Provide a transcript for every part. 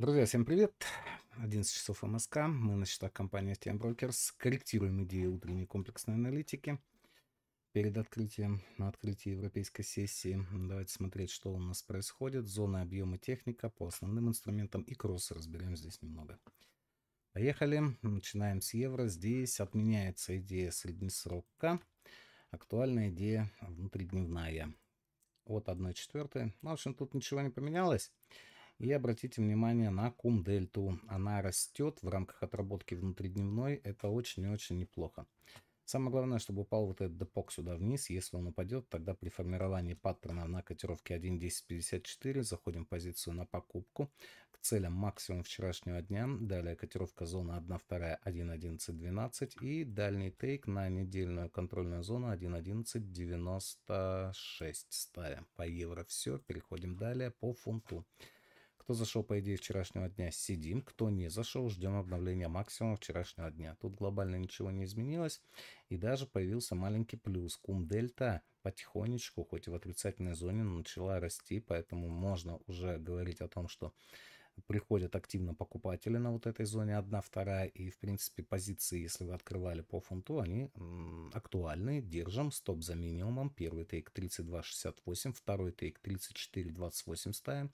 Друзья, всем привет! 11 часов МСК. Мы на счетах компании STM Brokers. Корректируем идеи утренней комплексной аналитики. Перед открытием, на открытии европейской сессии, давайте смотреть, что у нас происходит. Зона объема техника по основным инструментам и кроссы разберем здесь немного. Поехали. Начинаем с евро. Здесь отменяется идея среднесрока. Актуальная идея внутридневная. Вот 1,4. Ну, в общем, тут ничего не поменялось. И обратите внимание на кум-дельту. Она растет в рамках отработки внутридневной. Это очень и очень неплохо. Самое главное, чтобы упал вот этот депок сюда вниз. Если он упадет, тогда при формировании паттерна на котировке 1.1054 заходим в позицию на покупку к целям максимум вчерашнего дня. Далее котировка зона 1, 2, 1, 11, 12 и дальний тейк на недельную контрольную зону 1.11.96 ставим по евро. Все, переходим далее по фунту. Кто зашел, по идее, вчерашнего дня, сидим. Кто не зашел, ждем обновления максимума вчерашнего дня. Тут глобально ничего не изменилось. И даже появился маленький плюс. Кум-дельта потихонечку, хоть и в отрицательной зоне, начала расти. Поэтому можно уже говорить о том, что приходят активно покупатели на вот этой зоне 1, 2 и, в принципе, позиции, если вы открывали по фунту, они актуальны. Держим стоп за минимумом. Первый тейк 32.68, второй тейк 34.28 ставим,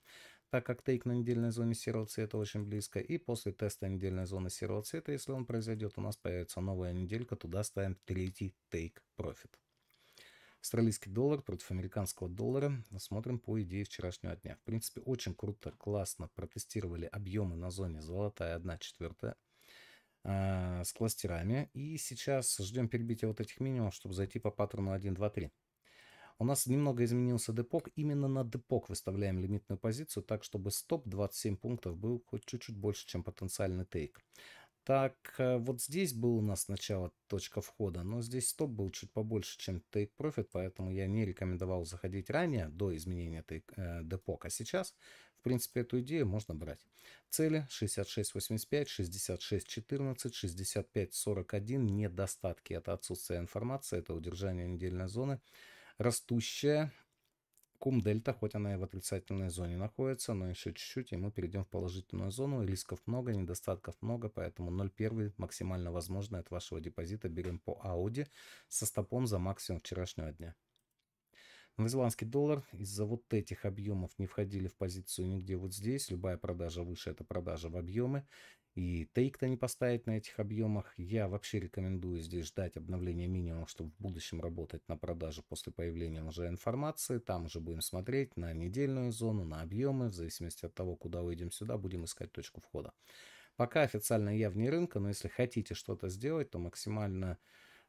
так как тейк на недельной зоне серого цвета очень близко. И после теста недельной зоны серого цвета, если он произойдет, у нас появится новая неделька, туда ставим третий тейк профит. Австралийский доллар против американского доллара. Смотрим по идее вчерашнего дня. В принципе, очень круто, классно протестировали объемы на зоне золотая 1 четвертая э, с кластерами. И сейчас ждем перебития вот этих минимумов, чтобы зайти по паттерну 1, 2, 3. У нас немного изменился депок. Именно на депок выставляем лимитную позицию, так чтобы стоп 27 пунктов был хоть чуть-чуть больше, чем потенциальный тейк. Так, э, вот здесь был у нас сначала точка входа, но здесь стоп был чуть побольше, чем Take Profit, поэтому я не рекомендовал заходить ранее, до изменения take, э, депока. Сейчас, в принципе, эту идею можно брать. Цели 66.85, 66.14, 65.41, недостатки. Это отсутствие информации, это удержание недельной зоны, растущая Кум Дельта, хоть она и в отрицательной зоне находится, но еще чуть-чуть, и мы перейдем в положительную зону. Рисков много, недостатков много, поэтому 0,1 максимально возможно от вашего депозита берем по Ауди со стопом за максимум вчерашнего дня. Новозеландский доллар из-за вот этих объемов не входили в позицию нигде вот здесь. Любая продажа выше – это продажа в объемы и тейк-то не поставить на этих объемах. Я вообще рекомендую здесь ждать обновления минимум, чтобы в будущем работать на продаже после появления уже информации. Там уже будем смотреть на недельную зону, на объемы. В зависимости от того, куда выйдем сюда, будем искать точку входа. Пока официально я вне рынка, но если хотите что-то сделать, то максимально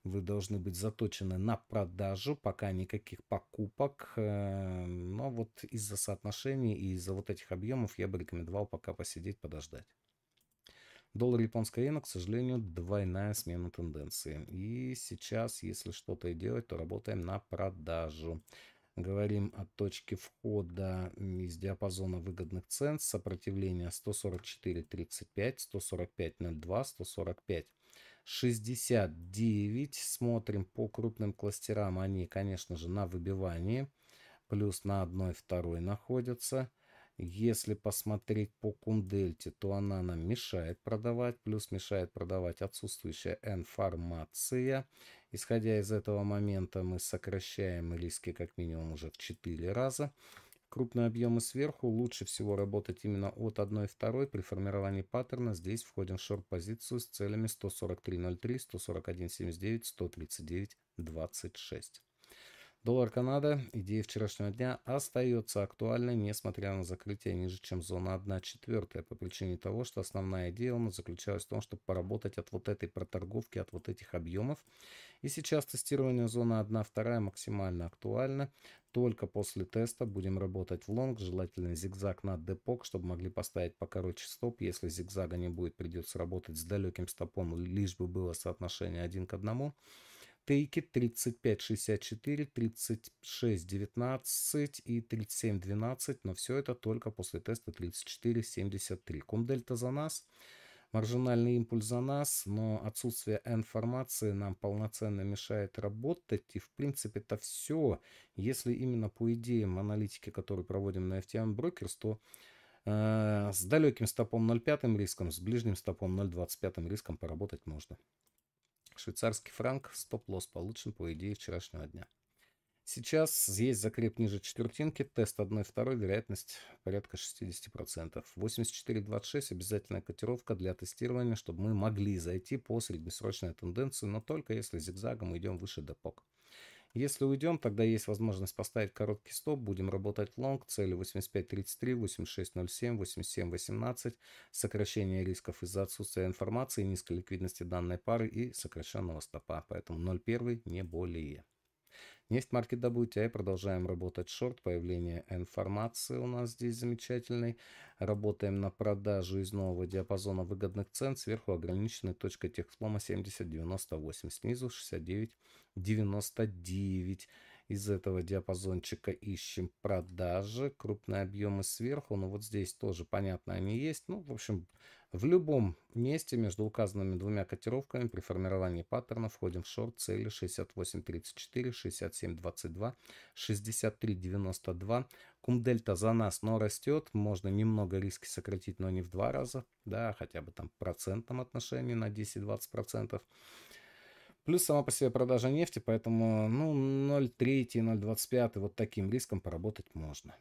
вы должны быть заточены на продажу, пока никаких покупок. Эм, но вот из-за соотношений и из-за вот этих объемов я бы рекомендовал пока посидеть, подождать. Доллар японской иена, к сожалению, двойная смена тенденции. И сейчас, если что-то и делать, то работаем на продажу. Говорим о точке входа из диапазона выгодных цен. Сопротивление 144.35, 145.02, 145.69. Смотрим по крупным кластерам. Они, конечно же, на выбивании. Плюс на 1,2 находятся. находятся. Если посмотреть по кундельте, то она нам мешает продавать, плюс мешает продавать отсутствующая информация. Исходя из этого момента мы сокращаем риски как минимум уже в 4 раза. Крупные объемы сверху лучше всего работать именно от 1,2 при формировании паттерна. Здесь входим в шорт-позицию с целями 143.03, 141.79, 139.26. Доллар Канада, идея вчерашнего дня, остается актуальной, несмотря на закрытие ниже, чем зона 1 четвертая, по причине того, что основная идея у нас заключалась в том, чтобы поработать от вот этой проторговки, от вот этих объемов. И сейчас тестирование зоны 1 вторая максимально актуальна. Только после теста будем работать в лонг, желательно зигзаг на депок, чтобы могли поставить покороче стоп. Если зигзага не будет, придется работать с далеким стопом, лишь бы было соотношение 1 к 1 тейки 35, 64, 36, 19 и 37, 12. Но все это только после теста 34, 73. Кумдельта за нас. Маржинальный импульс за нас, но отсутствие информации нам полноценно мешает работать. И в принципе это все. Если именно по идеям аналитики, которые проводим на FTM Brokers, то э, с далеким стопом 0,5 риском, с ближним стопом 0,25 риском поработать можно. Швейцарский франк стоп-лосс получен по идее вчерашнего дня. Сейчас есть закреп ниже четвертинки, тест 1,2, вероятность порядка 60%. 84,26 обязательная котировка для тестирования, чтобы мы могли зайти по среднесрочной тенденции, но только если зигзагом идем выше депок. Если уйдем, тогда есть возможность поставить короткий стоп, будем работать лонг, цели 85.33, 86.07, 87.18, сокращение рисков из-за отсутствия информации, низкой ликвидности данной пары и сокращенного стопа, поэтому 0.1 не более. Нефть маркет WTI. Продолжаем работать шорт. Появление информации у нас здесь замечательной. Работаем на продажу из нового диапазона выгодных цен. Сверху ограниченная точка техфлома 70.98. Снизу 69.99 из этого диапазончика ищем продажи, крупные объемы сверху. Ну, вот здесь тоже, понятно, они есть. Ну, в общем, в любом месте между указанными двумя котировками при формировании паттерна входим в шорт цели 68.34, 67.22, 63.92. Кумдельта за нас, но растет. Можно немного риски сократить, но не в два раза. Да, хотя бы там в процентном отношении на 10-20%. процентов. Плюс сама по себе продажа нефти, поэтому ну, 0,3, 0,25 вот таким риском поработать можно.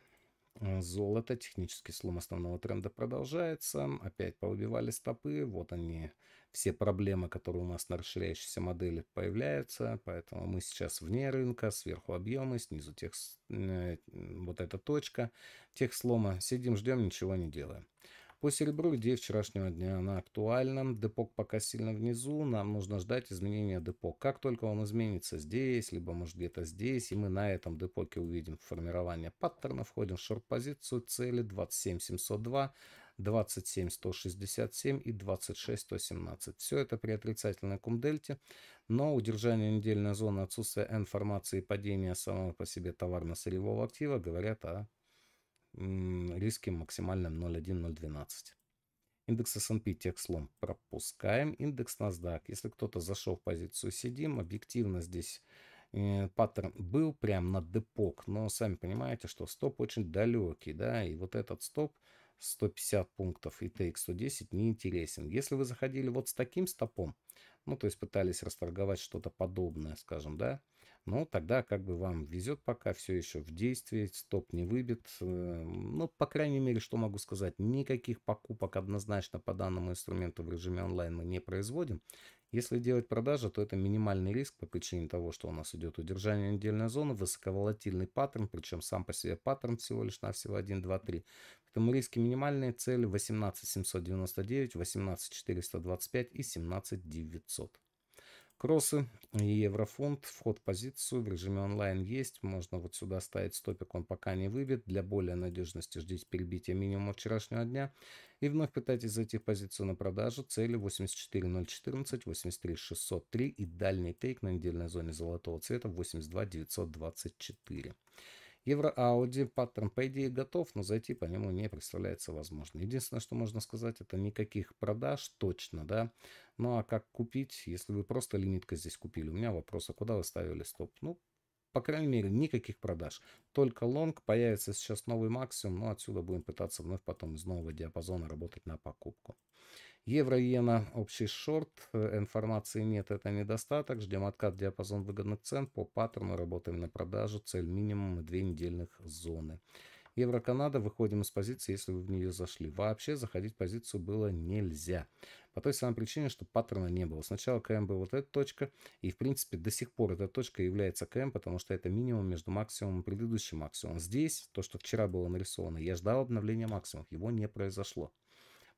Э, золото, технический слом основного тренда продолжается. Опять повыбивали стопы. Вот они, все проблемы, которые у нас на расширяющейся модели появляются. Поэтому мы сейчас вне рынка, сверху объемы, снизу тех, э, вот эта точка тех слома. Сидим, ждем, ничего не делаем. По серебру идея вчерашнего дня, она актуальна. Депок пока сильно внизу, нам нужно ждать изменения депок. Как только он изменится здесь, либо может где-то здесь, и мы на этом депоке увидим формирование паттерна, входим в шорт-позицию цели 27702, 27167 и 26117. Все это при отрицательной кумдельте, но удержание недельной зоны, отсутствие информации и падение самого по себе товарно-сырьевого актива говорят о риски максимальным 0,1-0,12. Индекс S&P текслом пропускаем. Индекс NASDAQ. Если кто-то зашел в позицию сидим, объективно здесь э, паттерн был прям на депок, но сами понимаете, что стоп очень далекий, да, и вот этот стоп 150 пунктов и тейк 110 не интересен. Если вы заходили вот с таким стопом, ну, то есть пытались расторговать что-то подобное, скажем, да, ну, тогда как бы вам везет пока, все еще в действии, стоп не выбит. Эм, ну, по крайней мере, что могу сказать, никаких покупок однозначно по данному инструменту в режиме онлайн мы не производим. Если делать продажи, то это минимальный риск по причине того, что у нас идет удержание недельной зоны, высоковолатильный паттерн, причем сам по себе паттерн всего лишь навсего 1, 2, 3. Поэтому риски минимальные, цели 18 799, 18 425 и 17 900 кроссы, и еврофонд, вход в позицию в режиме онлайн есть, можно вот сюда ставить стопик, он пока не выбит, для более надежности ждите перебития минимума вчерашнего дня и вновь пытайтесь зайти в позицию на продажу, цели 84014, 83603 и дальний тейк на недельной зоне золотого цвета 82924. Евро-Ауди паттерн, по идее, готов, но зайти по нему не представляется возможным. Единственное, что можно сказать, это никаких продаж точно, да. Ну а как купить, если вы просто лимиткой здесь купили? У меня вопрос, а куда вы ставили стоп? Ну, по крайней мере, никаких продаж. Только лонг, появится сейчас новый максимум, но отсюда будем пытаться вновь потом из нового диапазона работать на покупку. Евро-иена, общий шорт, э, информации нет, это недостаток. Ждем откат диапазон выгодных цен по паттерну, работаем на продажу, цель минимум 2 недельных зоны. Евро-Канада, выходим из позиции, если вы в нее зашли. Вообще заходить в позицию было нельзя. По той самой причине, что паттерна не было. Сначала КМ был вот эта точка, и в принципе до сих пор эта точка является КМ, потому что это минимум между максимумом и предыдущим максимумом. Здесь, то, что вчера было нарисовано, я ждал обновления максимумов, его не произошло.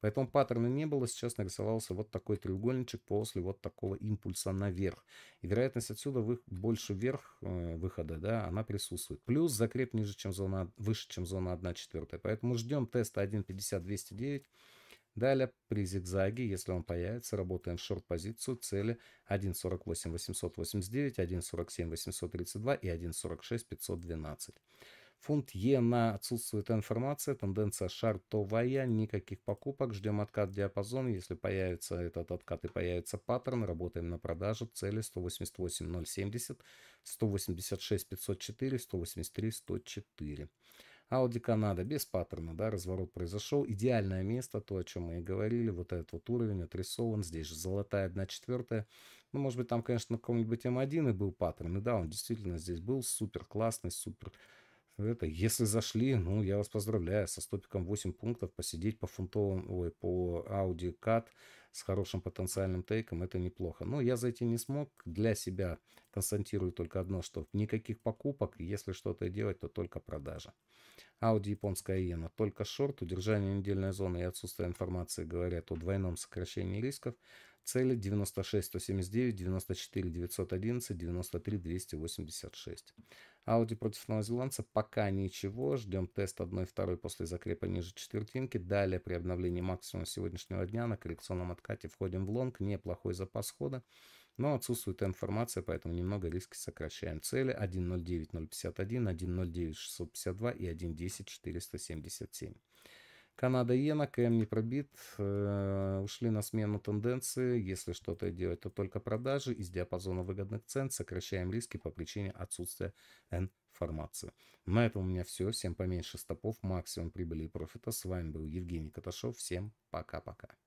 Поэтому паттерна не было, сейчас нарисовался вот такой треугольничек после вот такого импульса наверх. И вероятность отсюда вы, больше вверх э, выхода, да, она присутствует. Плюс закреп ниже, чем зона, выше, чем зона 1 четвертая. Поэтому ждем теста 1.50-209. Далее при зигзаге, если он появится, работаем в шорт-позицию цели 1.48 889, 1.47 832 и 1.46 512. Фунт иена отсутствует информация, тенденция шартовая, никаких покупок, ждем откат диапазон, если появится этот откат и появится паттерн, работаем на продаже, цели 188 070, 186 504, 183 104. Ауди Канада без паттерна, да, разворот произошел. Идеальное место, то, о чем мы и говорили, вот этот вот уровень отрисован. Здесь же золотая 1 четвертая. Ну, может быть, там, конечно, на каком-нибудь М1 эм и был паттерн. И да, он действительно здесь был супер классный, супер это, если зашли, ну, я вас поздравляю, со стопиком 8 пунктов посидеть по фунтовым, ой, по Audi CAT с хорошим потенциальным тейком, это неплохо. Но я зайти не смог, для себя констатирую только одно, что никаких покупок, если что-то делать, то только продажа. Audi японская иена, только шорт, удержание недельной зоны и отсутствие информации говорят о двойном сокращении рисков, цели 96 179, 94 911, 93 286. Ауди против новозеландца пока ничего. Ждем тест 1-2 после закрепа ниже четвертинки. Далее при обновлении максимума сегодняшнего дня на коррекционном откате входим в лонг. Неплохой запас хода. Но отсутствует информация, поэтому немного риски сокращаем. Цели 1.09.051, 1.09.652 и 1.10.477. Канада иена, КМ не пробит, э, ушли на смену тенденции. Если что-то делать, то только продажи из диапазона выгодных цен. Сокращаем риски по причине отсутствия информации. На этом у меня все. Всем поменьше стопов, максимум прибыли и профита. С вами был Евгений Каташов. Всем пока-пока.